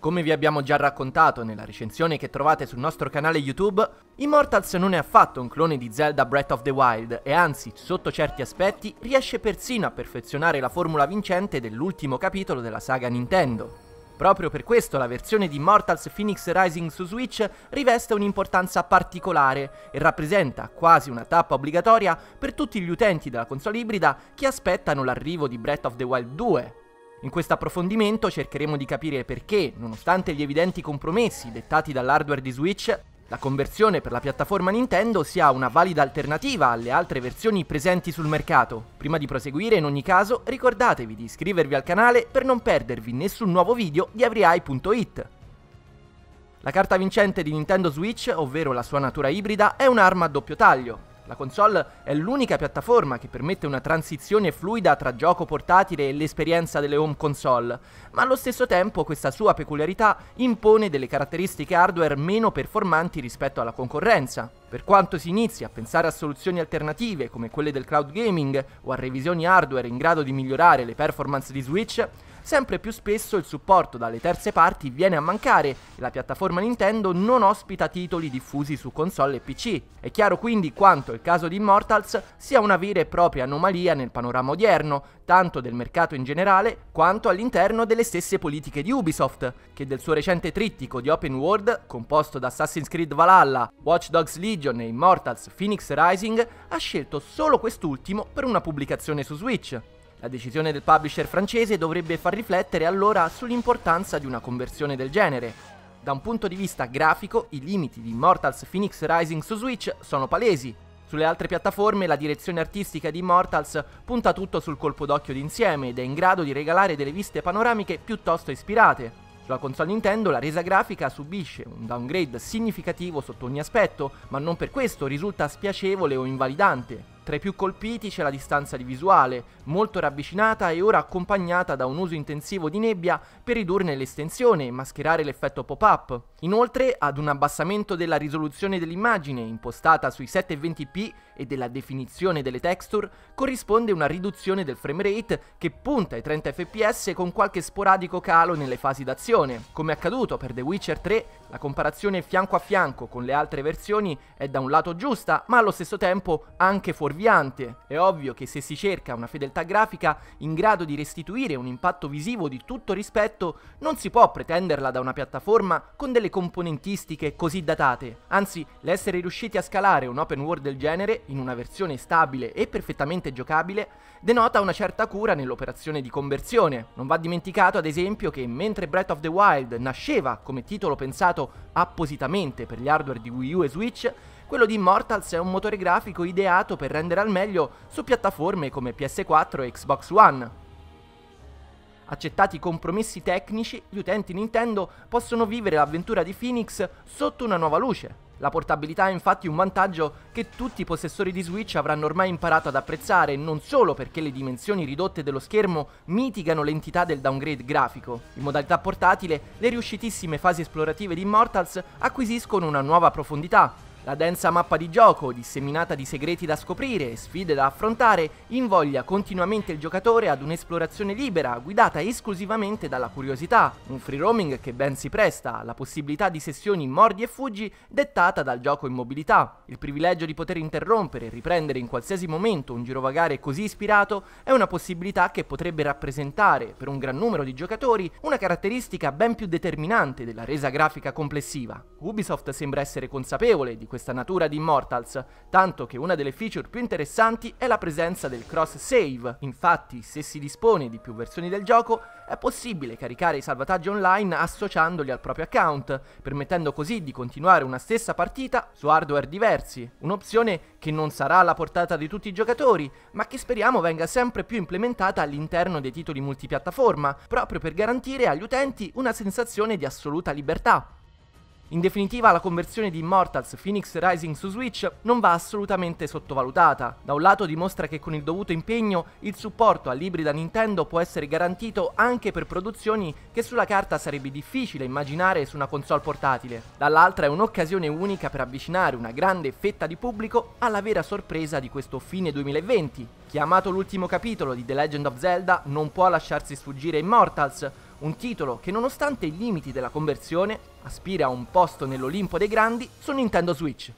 Come vi abbiamo già raccontato nella recensione che trovate sul nostro canale YouTube, Immortals non è affatto un clone di Zelda Breath of the Wild e anzi, sotto certi aspetti, riesce persino a perfezionare la formula vincente dell'ultimo capitolo della saga Nintendo. Proprio per questo la versione di Immortals Phoenix Rising su Switch riveste un'importanza particolare e rappresenta quasi una tappa obbligatoria per tutti gli utenti della console ibrida che aspettano l'arrivo di Breath of the Wild 2, in questo approfondimento cercheremo di capire perché, nonostante gli evidenti compromessi dettati dall'hardware di Switch, la conversione per la piattaforma Nintendo sia una valida alternativa alle altre versioni presenti sul mercato. Prima di proseguire, in ogni caso, ricordatevi di iscrivervi al canale per non perdervi nessun nuovo video di avriai.it. La carta vincente di Nintendo Switch, ovvero la sua natura ibrida, è un'arma a doppio taglio, la console è l'unica piattaforma che permette una transizione fluida tra gioco portatile e l'esperienza delle home console, ma allo stesso tempo questa sua peculiarità impone delle caratteristiche hardware meno performanti rispetto alla concorrenza. Per quanto si inizi a pensare a soluzioni alternative come quelle del cloud gaming o a revisioni hardware in grado di migliorare le performance di Switch, sempre più spesso il supporto dalle terze parti viene a mancare e la piattaforma Nintendo non ospita titoli diffusi su console e PC. È chiaro quindi quanto il caso di Immortals sia una vera e propria anomalia nel panorama odierno, tanto del mercato in generale quanto all'interno delle stesse politiche di Ubisoft, che del suo recente trittico di open world, composto da Assassin's Creed Valhalla, Watch Dogs Legion e Immortals Phoenix Rising, ha scelto solo quest'ultimo per una pubblicazione su Switch. La decisione del publisher francese dovrebbe far riflettere allora sull'importanza di una conversione del genere. Da un punto di vista grafico, i limiti di Immortals Phoenix Rising su Switch sono palesi. Sulle altre piattaforme la direzione artistica di Immortals punta tutto sul colpo d'occhio d'insieme ed è in grado di regalare delle viste panoramiche piuttosto ispirate. Sulla console Nintendo la resa grafica subisce un downgrade significativo sotto ogni aspetto, ma non per questo risulta spiacevole o invalidante. Tra i più colpiti c'è la distanza di visuale, molto ravvicinata e ora accompagnata da un uso intensivo di nebbia per ridurne l'estensione e mascherare l'effetto pop-up. Inoltre ad un abbassamento della risoluzione dell'immagine, impostata sui 720p e della definizione delle texture, corrisponde una riduzione del frame rate che punta ai 30 fps con qualche sporadico calo nelle fasi d'azione. Come accaduto per The Witcher 3, la comparazione fianco a fianco con le altre versioni è da un lato giusta, ma allo stesso tempo anche fuori fuorviante. È ovvio che se si cerca una fedeltà grafica in grado di restituire un impatto visivo di tutto rispetto, non si può pretenderla da una piattaforma con delle componentistiche così datate. Anzi, l'essere riusciti a scalare un open world del genere in una versione stabile e perfettamente giocabile denota una certa cura nell'operazione di conversione. Non va dimenticato ad esempio che mentre Breath of the Wild nasceva come titolo pensato appositamente per gli hardware di Wii U e Switch, quello di Immortals è un motore grafico ideato per rendere al meglio su piattaforme come PS4 e Xbox One. Accettati i compromessi tecnici, gli utenti Nintendo possono vivere l'avventura di Phoenix sotto una nuova luce. La portabilità è infatti un vantaggio che tutti i possessori di Switch avranno ormai imparato ad apprezzare, non solo perché le dimensioni ridotte dello schermo mitigano l'entità del downgrade grafico. In modalità portatile, le riuscitissime fasi esplorative di Immortals acquisiscono una nuova profondità, la densa mappa di gioco, disseminata di segreti da scoprire e sfide da affrontare, invoglia continuamente il giocatore ad un'esplorazione libera, guidata esclusivamente dalla curiosità, un free roaming che ben si presta alla possibilità di sessioni mordi e fuggi dettata dal gioco in mobilità. Il privilegio di poter interrompere e riprendere in qualsiasi momento un girovagare così ispirato è una possibilità che potrebbe rappresentare, per un gran numero di giocatori, una caratteristica ben più determinante della resa grafica complessiva. Ubisoft sembra essere consapevole di questa natura di Immortals, tanto che una delle feature più interessanti è la presenza del cross save. Infatti, se si dispone di più versioni del gioco, è possibile caricare i salvataggi online associandoli al proprio account, permettendo così di continuare una stessa partita su hardware diversi, un'opzione che non sarà alla portata di tutti i giocatori, ma che speriamo venga sempre più implementata all'interno dei titoli multipiattaforma, proprio per garantire agli utenti una sensazione di assoluta libertà. In definitiva la conversione di Immortals Phoenix Rising su Switch non va assolutamente sottovalutata. Da un lato dimostra che con il dovuto impegno il supporto a libri da Nintendo può essere garantito anche per produzioni che sulla carta sarebbe difficile immaginare su una console portatile. Dall'altra è un'occasione unica per avvicinare una grande fetta di pubblico alla vera sorpresa di questo fine 2020. Chiamato l'ultimo capitolo di The Legend of Zelda non può lasciarsi sfuggire Immortals, un titolo che nonostante i limiti della conversione aspira a un posto nell'Olimpo dei grandi su Nintendo Switch.